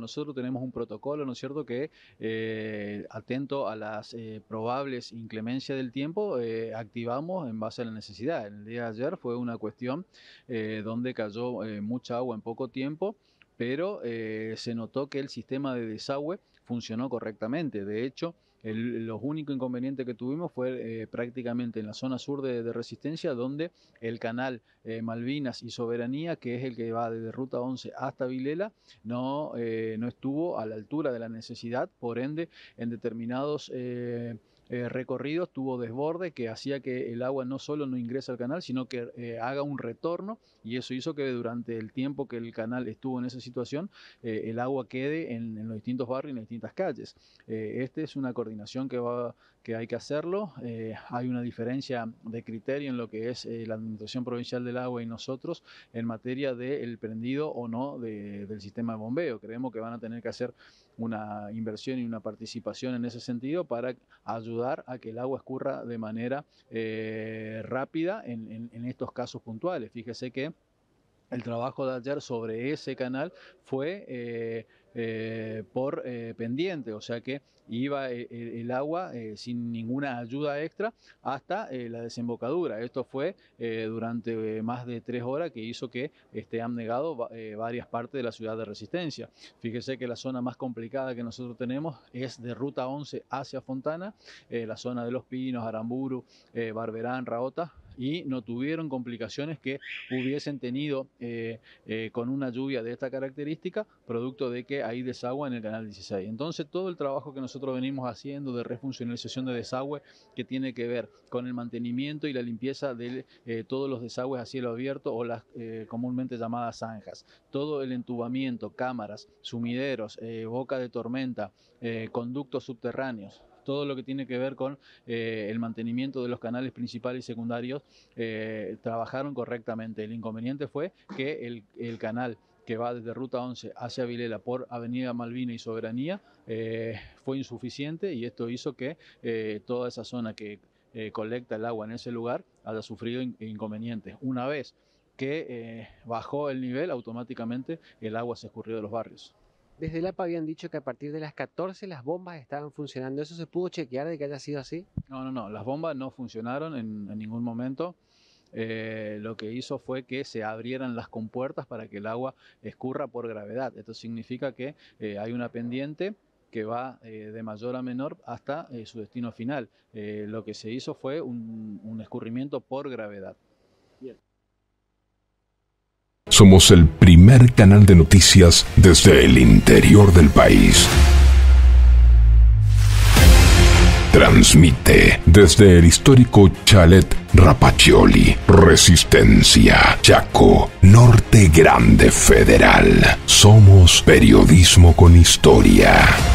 nosotros tenemos un protocolo, ¿no es cierto?, que eh, atento a las eh, probables inclemencias del tiempo, eh, activamos en base a la necesidad. El día de ayer fue una cuestión donde cayó mucha agua en poco tiempo pero se notó que el sistema de desagüe funcionó correctamente. De hecho, el, los únicos inconvenientes que tuvimos fue eh, prácticamente en la zona sur de, Resistencia, donde el canal eh, Malvinas y Soberanía, que es el que va desde Ruta 11 hasta Vilela, no, eh, no estuvo a la altura de la necesidad, por ende, en determinados eh, recorridos tuvo desborde que hacía que el agua no solo no ingrese al canal, sino que eh, haga un retorno y eso hizo que durante el tiempo que el canal estuvo en esa situación, eh, el agua quede en, los distintos barrios, y en las distintas calles. Esta es una coordinación que, va, que hay que hacerlo. hay una diferencia de criterio en lo que es la Administración Provincial del Agua y nosotros en materia del prendido o no de, del sistema de bombeo. Creemos que van a tener que hacer una inversión y una participación en ese sentido para ayudar a que el agua escurra de manera eh, rápida en, en estos casos puntuales. Fíjese que el trabajo de ayer sobre ese canal fue eh, eh, por eh, pendiente, o sea que iba el, agua sin ninguna ayuda extra hasta la desembocadura. Esto fue durante más de tres horas que hizo que esté negado varias partes de la ciudad de Resistencia. Fíjese que la zona más complicada que nosotros tenemos es de ruta 11 hacia Fontana, la zona de Los Pinos, Aramburu, Barberán, Raota, y no tuvieron complicaciones que hubiesen tenido eh, eh, con una lluvia de esta característica, producto de que hay desagüe en el canal 16. Entonces, todo el trabajo que nosotros venimos haciendo de refuncionalización de desagüe, que tiene que ver con el mantenimiento y la limpieza de eh, todos los desagües a cielo abierto o las comúnmente llamadas zanjas, todo el entubamiento, cámaras, sumideros, boca de tormenta, conductos subterráneos, todo lo que tiene que ver con eh, el mantenimiento de los canales principales y secundarios, eh, trabajaron correctamente. El inconveniente fue que el, canal que va desde Ruta 11 hacia Vilela por Avenida Malvina y Soberanía eh, fue insuficiente y esto hizo que toda esa zona que colecta el agua en ese lugar haya sufrido inconvenientes. Una vez que bajó el nivel, automáticamente el agua se escurrió de los barrios. Desde el APA habían dicho que a partir de las 14 las bombas estaban funcionando. ¿Eso se pudo chequear de que haya sido así? No, no, no. Las bombas no funcionaron en, ningún momento. Eh, lo que hizo fue que se abrieran las compuertas para que el agua escurra por gravedad. Esto significa que eh, hay una pendiente que va eh, de mayor a menor hasta su destino final. lo que se hizo fue un, escurrimiento por gravedad. Somos el primer canal de noticias desde el interior del país. Transmite desde el histórico Chalet Rapacioli, Resistencia, Chaco, Norte Grande Federal. Somos periodismo con historia.